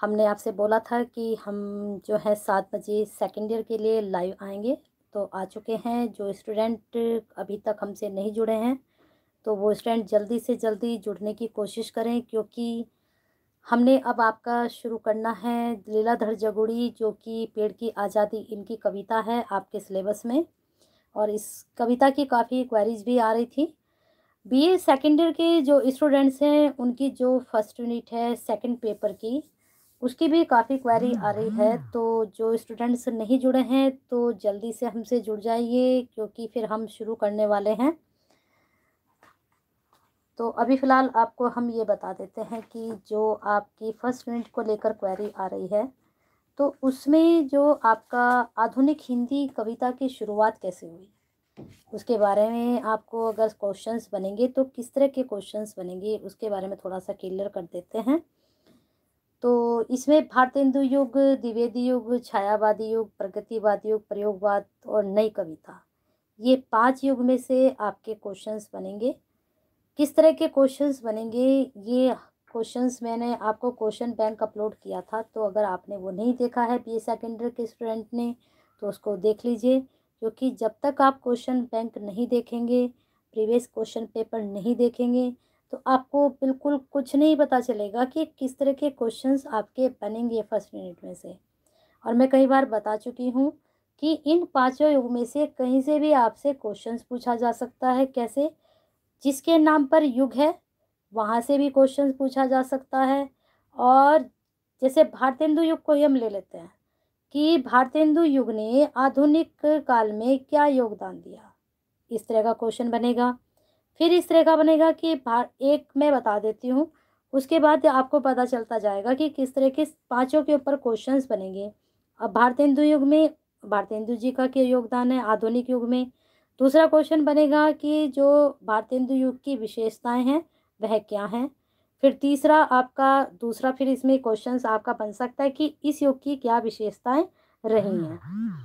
हमने आपसे बोला था कि हम जो है सात बजे सेकेंड ईयर के लिए लाइव आएंगे तो आ चुके हैं जो स्टूडेंट अभी तक हमसे नहीं जुड़े हैं तो वो स्टूडेंट जल्दी से जल्दी जुड़ने की कोशिश करें क्योंकि हमने अब आपका शुरू करना है लीलाधर जगुड़ी जो कि पेड़ की आज़ादी इनकी कविता है आपके सिलेबस में और इस कविता की काफ़ी क्वेरीज भी आ रही थी बीए सेकेंड ईयर के जो स्टूडेंट्स हैं उनकी जो फर्स्ट यूनिट है सेकंड पेपर की उसकी भी काफ़ी क्वेरी हम्म, आ रही है हम्म। तो जो स्टूडेंट्स नहीं जुड़े हैं तो जल्दी से हमसे जुड़ जाइए क्योंकि फिर हम शुरू करने वाले हैं तो अभी फ़िलहाल आपको हम ये बता देते हैं कि जो आपकी फ़र्स्ट यूनिट को लेकर क्वेरी आ रही है तो उसमें जो आपका आधुनिक हिंदी कविता की शुरुआत कैसे हुई उसके बारे में आपको अगर क्वेश्चंस बनेंगे तो किस तरह के क्वेश्चंस बनेंगे उसके बारे में थोड़ा सा क्लियर कर देते हैं तो इसमें भारतेंदु युग द्विवेदी युग छायावादी युग प्रगतिवादी युग प्रयोगवाद और नई कविता ये पांच युग में से आपके क्वेश्चंस बनेंगे किस तरह के क्वेश्चंस बनेंगे ये क्वेश्चंस मैंने आपको क्वेश्चन बैंक अपलोड किया था तो अगर आपने वो नहीं देखा है बी सेकेंडर के स्टूडेंट ने तो उसको देख लीजिए क्योंकि जब तक आप क्वेश्चन बैंक नहीं देखेंगे प्रीवियस क्वेश्चन पेपर नहीं देखेंगे तो आपको बिल्कुल कुछ नहीं पता चलेगा कि किस तरह के क्वेश्चंस आपके बनेंगे फर्स्ट यूनिट में से और मैं कई बार बता चुकी हूँ कि इन पांचों युग में से कहीं से भी आपसे क्वेश्चंस पूछा जा सकता है कैसे जिसके नाम पर युग है वहाँ से भी क्वेश्चन पूछा जा सकता है और जैसे भारतेंदु युग को ही हम ले लेते हैं कि भारतेंदु युग ने आधुनिक काल में क्या योगदान दिया इस तरह का क्वेश्चन बनेगा फिर इस तरह का बनेगा कि एक मैं बता देती हूँ उसके बाद आपको पता चलता जाएगा कि किस तरह के पाँचों के ऊपर क्वेश्चंस बनेंगे अब भारतेंदु युग में भारतेंदु जी का क्या योगदान है आधुनिक युग में दूसरा क्वेश्चन बनेगा कि जो भारतेंदु युग की विशेषताएं हैं वह क्या हैं फिर तीसरा आपका दूसरा फिर इसमें क्वेश्चन आपका बन सकता है कि इस युग की क्या विशेषताएं रही हैं हम्म।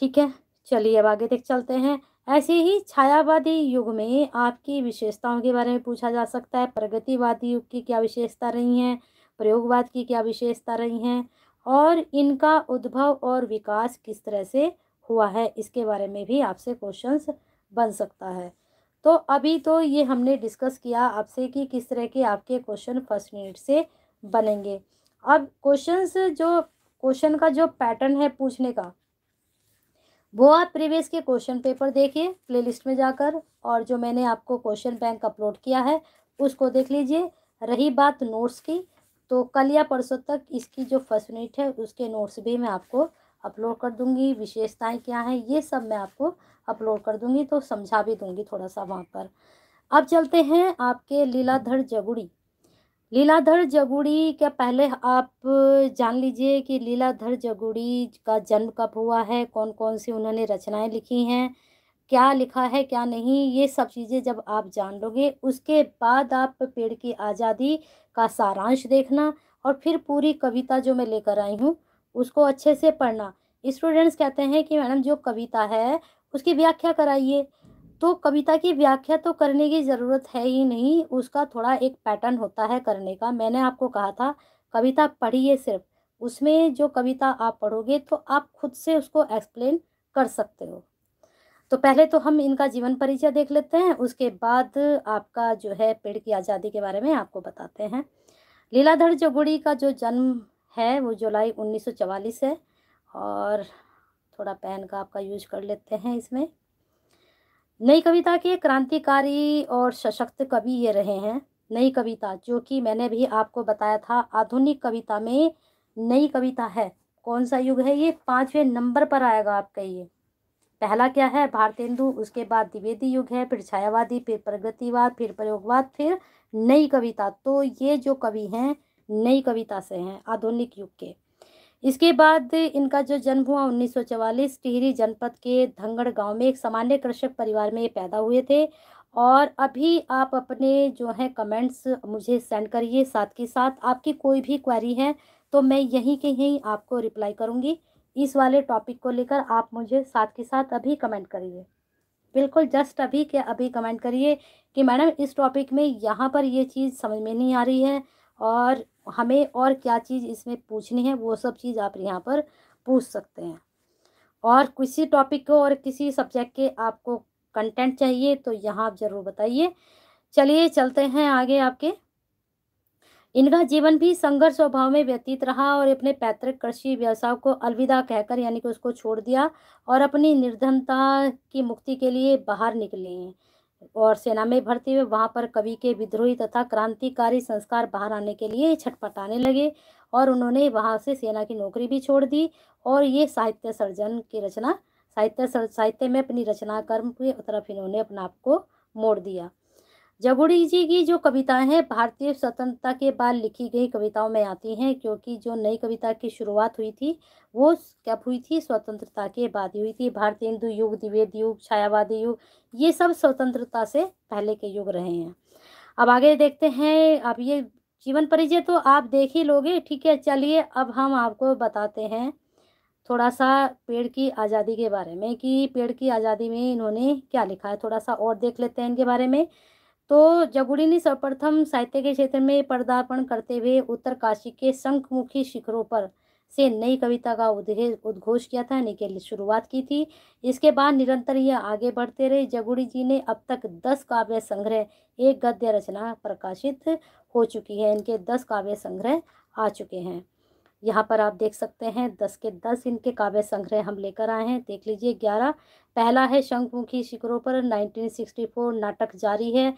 ठीक है चलिए अब आगे तक चलते हैं ऐसे ही छायावादी युग में आपकी विशेषताओं के बारे में पूछा जा सकता है प्रगतिवादी युग की क्या विशेषता रही हैं प्रयोगवाद की क्या विशेषता रही हैं और इनका उद्भव और विकास किस तरह से हुआ है इसके बारे में भी आपसे क्वेश्चंस बन सकता है तो अभी तो ये हमने डिस्कस किया आपसे कि किस तरह के आपके क्वेश्चन फर्स्ट यूनिट से बनेंगे अब क्वेश्चंस जो क्वेश्चन का जो पैटर्न है पूछने का वो आप प्रीवियस के क्वेश्चन पेपर देखिए प्लेलिस्ट में जाकर और जो मैंने आपको क्वेश्चन बैंक अपलोड किया है उसको देख लीजिए रही बात नोट्स की तो कल या परसों तक इसकी जो फर्स्ट यूनिट है उसके नोट्स भी मैं आपको अपलोड कर दूंगी विशेषताएं क्या हैं ये सब मैं आपको अपलोड कर दूंगी तो समझा भी दूंगी थोड़ा सा वहाँ पर अब चलते हैं आपके लीलाधर जगुड़ी लीलाधर जगुड़ी क्या पहले आप जान लीजिए कि लीलाधर जगुड़ी का जन्म कब हुआ है कौन कौन सी उन्होंने रचनाएं लिखी हैं क्या लिखा है क्या नहीं ये सब चीज़ें जब आप जान लोगे उसके बाद आप पेड़ की आज़ादी का सारांश देखना और फिर पूरी कविता जो मैं लेकर आई हूँ उसको अच्छे से पढ़ना स्टूडेंट्स कहते हैं कि मैडम जो कविता है उसकी व्याख्या कराइए तो कविता की व्याख्या तो करने की ज़रूरत है ही नहीं उसका थोड़ा एक पैटर्न होता है करने का मैंने आपको कहा था कविता पढ़िए सिर्फ उसमें जो कविता आप पढ़ोगे तो आप खुद से उसको एक्सप्लेन कर सकते हो तो पहले तो हम इनका जीवन परिचय देख लेते हैं उसके बाद आपका जो है पेड़ की आज़ादी के बारे में आपको बताते हैं लीलाधर जोगुड़ी का जो जन्म है वो जुलाई उन्नीस है और थोड़ा पेन का आपका यूज कर लेते हैं इसमें नई कविता के क्रांतिकारी और सशक्त कवि ये रहे हैं नई कविता जो कि मैंने भी आपको बताया था आधुनिक कविता में नई कविता है कौन सा युग है ये पाँचवें नंबर पर आएगा आपका ये पहला क्या है भारतेंदु उसके बाद द्विवेदी युग है फिर छायावादी फिर प्रगतिवाद फिर प्रयोगवाद फिर नई कविता तो ये जो कवि हैं नई कविता से हैं आधुनिक युग के इसके बाद इनका जो जन्म हुआ 1944 टिहरी जनपद के धंगड़ गांव में एक सामान्य कृषक परिवार में ये पैदा हुए थे और अभी आप अपने जो है कमेंट्स मुझे सेंड करिए साथ के साथ आपकी कोई भी क्वेरी है तो मैं यहीं के यहीं आपको रिप्लाई करूँगी इस वाले टॉपिक को लेकर आप मुझे साथ के साथ अभी कमेंट करिए बिल्कुल जस्ट अभी के अभी कमेंट करिए कि मैडम इस टॉपिक में यहाँ पर ये चीज़ समझ में नहीं आ रही है और हमें और क्या चीज़ इसमें पूछनी है वो सब चीज़ आप यहाँ पर पूछ सकते हैं और किसी टॉपिक को और किसी सब्जेक्ट के आपको कंटेंट चाहिए तो यहाँ आप ज़रूर बताइए चलिए चलते हैं आगे आपके इनका जीवन भी संघर्ष स्वभाव में व्यतीत रहा और अपने पैतृक कृषि व्यवसाय को अलविदा कहकर यानी कि उसको छोड़ दिया और अपनी निर्धनता की मुक्ति के लिए बाहर निकले और सेना में भर्ती हुए वहाँ पर कवि के विद्रोही तथा क्रांतिकारी संस्कार बाहर आने के लिए छटपटाने लगे और उन्होंने वहाँ से सेना की नौकरी भी छोड़ दी और ये साहित्य सर्जन की रचना साहित्य साहित्य में अपनी रचना कर्म की तरफ इन्होंने अपना आप को मोड़ दिया जगुड़ी जी की जो कविताएं हैं भारतीय स्वतंत्रता के बाद लिखी गई कविताओं में आती हैं क्योंकि जो नई कविता की शुरुआत हुई थी वो कब हुई थी स्वतंत्रता के बाद हुई थी भारतीय हिंदू युग द्विवेद युग छायावादी युग ये सब स्वतंत्रता से पहले के युग रहे हैं अब आगे देखते हैं अब ये जीवन परिचय तो आप देख ही लोगे ठीक है चलिए अब हम आपको बताते हैं थोड़ा सा पेड़ की आज़ादी के बारे में कि पेड़ की आज़ादी में इन्होंने क्या लिखा है थोड़ा सा और देख लेते हैं इनके बारे में तो जगुड़ी ने सर्वप्रथम साहित्य के क्षेत्र में पदार्पण करते हुए उत्तर काशी के शंखमुखी शिखरों पर से नई कविता का उद्घोष किया था यानी कि शुरुआत की थी इसके बाद निरंतर यह आगे बढ़ते रहे जगुड़ी जी ने अब तक दस काव्य संग्रह एक गद्य रचना प्रकाशित हो चुकी है इनके दस काव्य संग्रह आ चुके हैं यहाँ पर आप देख सकते हैं दस के दस इनके काव्य संग्रह हम लेकर आए हैं देख लीजिए ग्यारह पहला है शंखमुखी शिखरों पर 1964 नाटक जारी है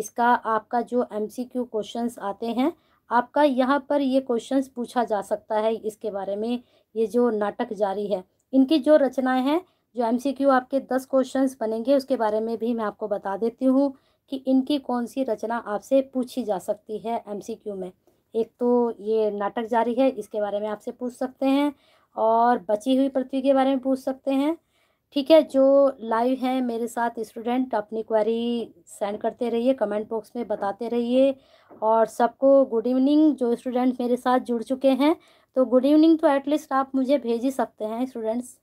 इसका आपका जो एमसीक्यू क्वेश्चंस आते हैं आपका यहाँ पर ये क्वेश्चंस पूछा जा सकता है इसके बारे में ये जो नाटक जारी है इनकी जो रचनाएँ हैं जो क्यू आपके दस क्वेश्चन बनेंगे उसके बारे में भी मैं आपको बता देती हूँ कि इनकी कौन सी रचना आपसे पूछी जा सकती है एमसीक्यू में एक तो ये नाटक जारी है इसके बारे में आपसे पूछ सकते हैं और बची हुई पृथ्वी के बारे में पूछ सकते हैं ठीक है जो लाइव हैं मेरे साथ स्टूडेंट अपनी क्वेरी सेंड करते रहिए कमेंट बॉक्स में बताते रहिए और सबको गुड इवनिंग जो स्टूडेंट मेरे साथ जुड़ चुके हैं तो गुड इवनिंग तो एटलीस्ट आप मुझे भेज ही सकते हैं स्टूडेंट्स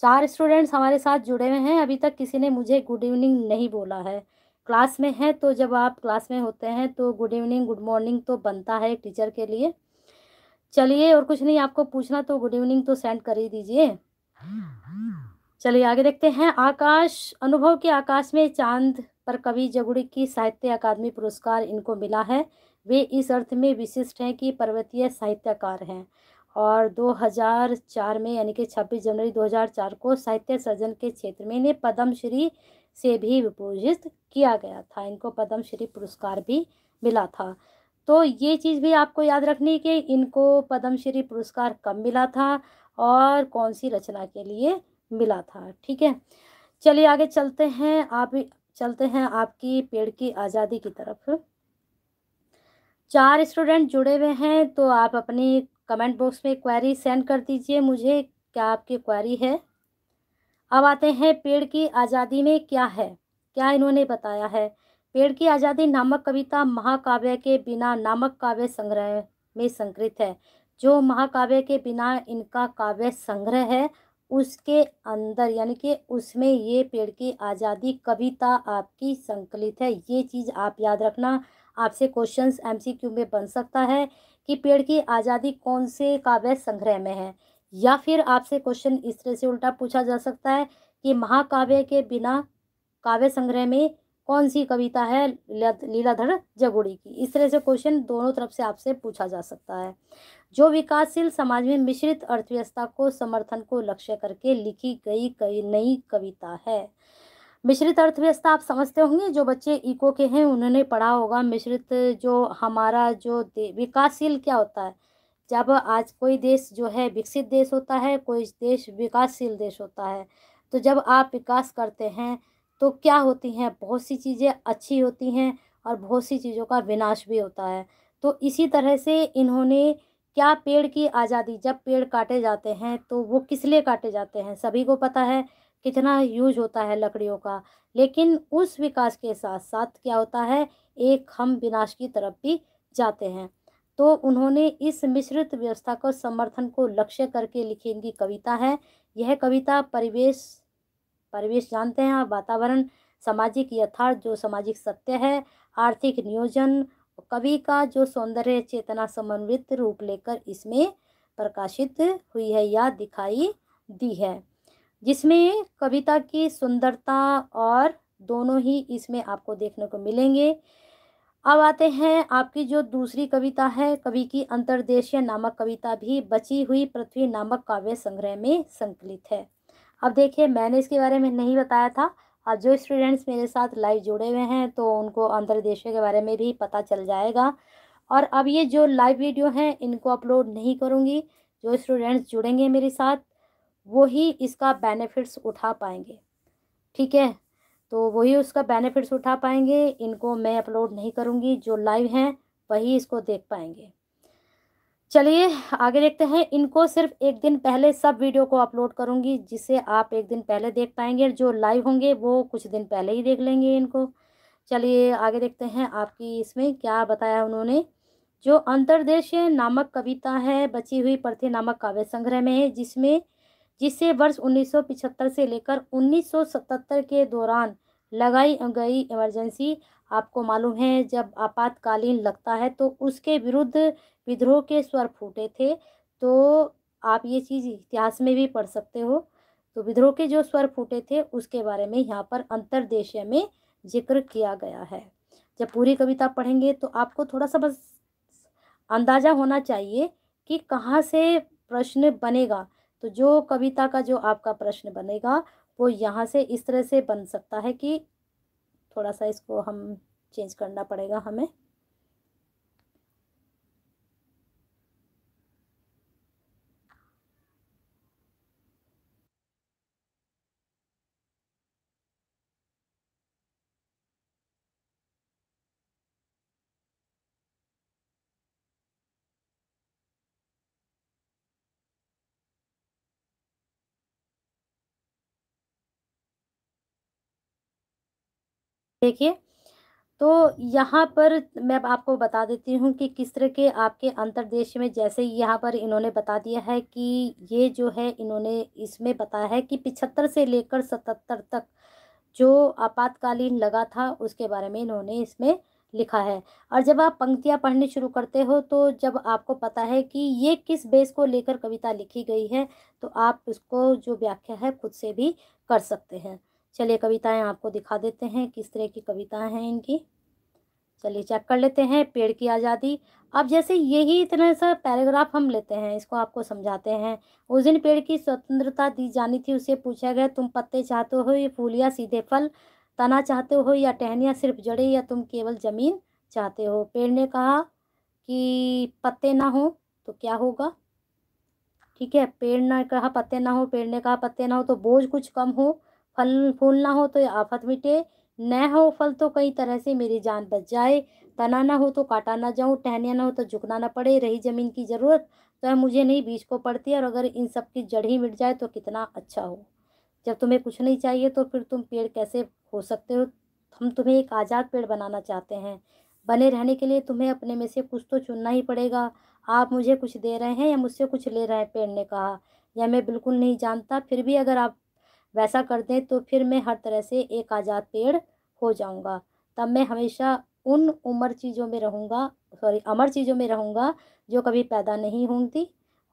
चार स्टूडेंट्स हमारे साथ जुड़े हुए हैं अभी तक किसी ने मुझे गुड इवनिंग नहीं बोला है क्लास में हैं तो जब आप क्लास में होते हैं तो गुड इवनिंग गुड मॉर्निंग तो बनता है टीचर के लिए चलिए और कुछ नहीं आपको पूछना तो गुड इवनिंग तो सेंड कर ही दीजिए चलिए आगे देखते हैं आकाश अनुभव के आकाश में चांद पर कवि जगुड़ी की साहित्य अकादमी पुरस्कार इनको मिला है वे इस अर्थ में विशिष्ट हैं कि पर्वतीय साहित्यकार हैं और 2004 में यानी कि 26 जनवरी 2004 को साहित्य सर्जन के क्षेत्र में इन्हें पद्म श्री से भी विभूषित किया गया था इनको पद्मश्री पुरस्कार भी मिला था तो ये चीज़ भी आपको याद रखनी कि इनको पद्मश्री पुरस्कार कब मिला था और कौन सी रचना के लिए मिला था ठीक है चलिए आगे चलते हैं आप चलते हैं आपकी पेड़ की आज़ादी की तरफ चार स्टूडेंट जुड़े हुए हैं तो आप अपनी कमेंट बॉक्स में क्वेरी सेंड कर दीजिए मुझे क्या आपकी क्वेरी है अब आते हैं पेड़ की आज़ादी में क्या है क्या इन्होंने बताया है पेड़ की आज़ादी नामक कविता महाकाव्य के बिना नामक काव्य संग्रह में संकृत है जो महाकाव्य के बिना इनका काव्य संग्रह है उसके अंदर यानी कि उसमें ये पेड़ की आज़ादी कविता आपकी संकलित है ये चीज़ आप याद रखना आपसे क्वेश्चंस एमसीक्यू में बन सकता है कि पेड़ की आज़ादी कौन से काव्य संग्रह में है या फिर आपसे क्वेश्चन इस तरह से उल्टा पूछा जा सकता है कि महाकाव्य के बिना काव्य संग्रह में कौन सी कविता है लीलाधर जगुड़ी की इस तरह से क्वेश्चन दोनों तरफ से आपसे पूछा जा सकता है जो विकासशील समाज में मिश्रित अर्थव्यवस्था को समर्थन को लक्ष्य करके लिखी गई कई नई कविता है मिश्रित अर्थव्यवस्था आप समझते होंगे जो बच्चे इको के हैं उन्होंने पढ़ा होगा मिश्रित जो हमारा जो विकासशील क्या होता है जब आज कोई देश जो है विकसित देश होता है कोई देश विकासशील देश होता है तो जब आप विकास करते हैं तो क्या होती हैं बहुत सी चीज़ें अच्छी होती हैं और बहुत सी चीज़ों का विनाश भी होता है तो इसी तरह से इन्होंने क्या पेड़ की आज़ादी जब पेड़ काटे जाते हैं तो वो किस लिए काटे जाते हैं सभी को पता है कितना यूज होता है लकड़ियों का लेकिन उस विकास के साथ साथ क्या होता है एक हम विनाश की तरफ भी जाते हैं तो उन्होंने इस मिश्रित व्यवस्था को समर्थन को लक्ष्य करके लिखी इनकी कविता है यह कविता परिवेश परिवेश जानते हैं आप वातावरण सामाजिक यथार्थ जो सामाजिक सत्य है आर्थिक नियोजन कवि का जो सौंदर्य चेतना समन्वित रूप लेकर इसमें प्रकाशित हुई है या दिखाई दी है जिसमें कविता की सुंदरता और दोनों ही इसमें आपको देखने को मिलेंगे अब आते हैं आपकी जो दूसरी कविता है कवि की अंतर्देशीय नामक कविता भी बची हुई पृथ्वी नामक काव्य संग्रह में संकलित है अब देखिए मैंने इसके बारे में नहीं बताया था अब जो स्टूडेंट्स मेरे साथ लाइव जुड़े हुए हैं तो उनको अंतर्देशीय के बारे में भी पता चल जाएगा और अब ये जो लाइव वीडियो हैं इनको अपलोड नहीं करूँगी जो स्टूडेंट्स जुड़ेंगे मेरे साथ वो इसका बेनिफिट्स उठा पाएंगे ठीक है तो वही उसका बेनिफिट्स उठा पाएंगे इनको मैं अपलोड नहीं करूँगी जो लाइव हैं वही इसको देख पाएंगे चलिए आगे देखते हैं इनको सिर्फ एक दिन पहले सब वीडियो को अपलोड करूँगी जिसे आप एक दिन पहले देख पाएंगे जो लाइव होंगे वो कुछ दिन पहले ही देख लेंगे इनको चलिए आगे देखते हैं आपकी इसमें क्या बताया उन्होंने जो अंतर्देश नामक कविता है बची हुई प्रति नामक काव्य संग्रह में है जिसमें जिसे वर्ष 1975 से लेकर 1977 के दौरान लगाई गई इमरजेंसी आपको मालूम है जब आपातकालीन लगता है तो उसके विरुद्ध विद्रोह के स्वर फूटे थे तो आप ये चीज़ इतिहास में भी पढ़ सकते हो तो विद्रोह के जो स्वर फूटे थे उसके बारे में यहाँ पर अंतर्देशीय में जिक्र किया गया है जब पूरी कविता पढ़ेंगे तो आपको थोड़ा सा बस अंदाज़ा होना चाहिए कि कहाँ से प्रश्न बनेगा तो जो कविता का जो आपका प्रश्न बनेगा वो यहाँ से इस तरह से बन सकता है कि थोड़ा सा इसको हम चेंज करना पड़ेगा हमें देखिए तो यहाँ पर मैं आपको बता देती हूँ कि किस तरह के आपके अंतर्देश में जैसे यहाँ पर इन्होंने बता दिया है कि ये जो है इन्होंने इसमें बताया है कि पिछहत्तर से लेकर सतहत्तर तक जो आपातकालीन लगा था उसके बारे में इन्होंने इसमें लिखा है और जब आप पंक्तियाँ पढ़ने शुरू करते हो तो जब आपको पता है कि ये किस बेस को लेकर कविता लिखी गई है तो आप उसको जो व्याख्या है खुद से भी कर सकते हैं चलिए कविताएं आपको दिखा देते हैं किस तरह की कविताएं हैं इनकी चलिए चेक कर लेते हैं पेड़ की आज़ादी अब जैसे यही इतना सा पैराग्राफ हम लेते हैं इसको आपको समझाते हैं उस दिन पेड़ की स्वतंत्रता दी जानी थी उसे पूछा गया तुम पत्ते चाहते हो या फूल या सीधे फल तना चाहते हो या टहनियाँ सिर्फ जड़े या तुम केवल ज़मीन चाहते हो पेड़ ने कहा कि पत्ते ना हो तो क्या होगा ठीक है पेड़ ने कहा पत्ते ना हो पेड़ ने कहा पत्ते ना हो तो बोझ कुछ कम हो फल फूल ना हो तो आफत मिटे न हो फल तो कई तरह से मेरी जान बच जाए तना ना हो तो काटा ना जाऊँ टहनिया ना हो तो झुकना ना पड़े रही ज़मीन की ज़रूरत तो है मुझे नहीं बीज को पड़ती और अगर इन सब की जड़ ही मिट जाए तो कितना अच्छा हो जब तुम्हें कुछ नहीं चाहिए तो फिर तुम पेड़ कैसे हो सकते हो हम तुम्हें एक आज़ाद पेड़ बनाना चाहते हैं बने रहने के लिए तुम्हें अपने में से कुछ तो चुनना ही पड़ेगा आप मुझे कुछ दे रहे हैं या मुझसे कुछ ले रहे हैं पेड़ ने कहा या मैं बिल्कुल नहीं जानता फिर भी अगर आप वैसा कर दें तो फिर मैं हर तरह से एक आज़ाद पेड़ हो जाऊँगा तब मैं हमेशा उन उम्र चीज़ों में रहूँगा सॉरी अमर चीज़ों में रहूँगा जो कभी पैदा नहीं होंगी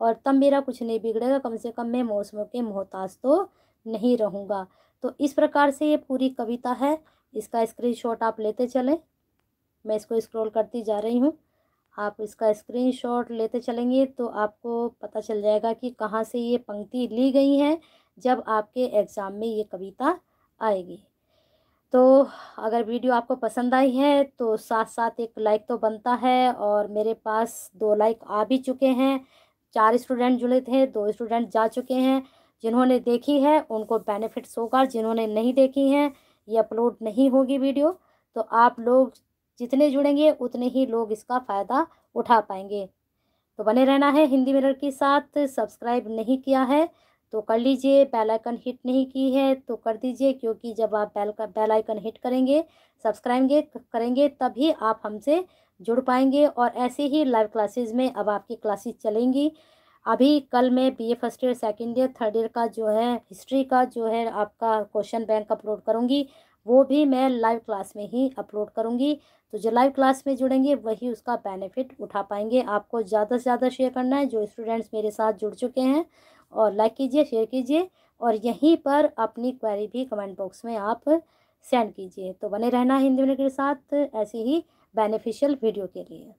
और तब मेरा कुछ नहीं बिगड़ेगा कम से कम मैं मौसमों के मोहताज तो नहीं रहूँगा तो इस प्रकार से ये पूरी कविता है इसका स्क्रीनशॉट आप लेते चलें मैं इसको स्क्रॉल करती जा रही हूँ आप इसका स्क्रीनशॉट लेते चलेंगे तो आपको पता चल जाएगा कि कहाँ से ये पंक्ति ली गई है जब आपके एग्ज़ाम में ये कविता आएगी तो अगर वीडियो आपको पसंद आई है तो साथ साथ एक लाइक तो बनता है और मेरे पास दो लाइक आ भी चुके हैं चार स्टूडेंट जुड़े थे दो स्टूडेंट जा चुके हैं जिन्होंने देखी है उनको बेनिफिट्स होगा जिन्होंने नहीं देखी हैं ये अपलोड नहीं होगी वीडियो तो आप लोग जितने जुड़ेंगे उतने ही लोग इसका फ़ायदा उठा पाएंगे तो बने रहना है हिंदी मिरर के साथ सब्सक्राइब नहीं किया है तो कर लीजिए बेल आइकन हिट नहीं की है तो कर दीजिए क्योंकि जब आप बेल का बेल आइकन हिट करेंगे सब्सक्राइब करेंगे तभी आप हमसे जुड़ पाएंगे और ऐसे ही लाइव क्लासेस में अब आपकी क्लासेस चलेंगी अभी कल मैं BA first year second year third year का जो है हिस्ट्री का जो है आपका क्वेश्चन बैंक अपलोड करूँगी वो भी मैं लाइव क्लास में ही अपलोड करूँगी तो जो लाइव क्लास में जुड़ेंगे वही उसका बेनिफिट उठा पाएंगे आपको ज़्यादा से ज़्यादा शेयर करना है जो स्टूडेंट्स मेरे साथ जुड़ चुके हैं और लाइक कीजिए शेयर कीजिए और यहीं पर अपनी क्वेरी भी कमेंट बॉक्स में आप सेंड कीजिए तो बने रहना हिंदी मिनट के साथ ऐसी ही बेनिफिशियल वीडियो के लिए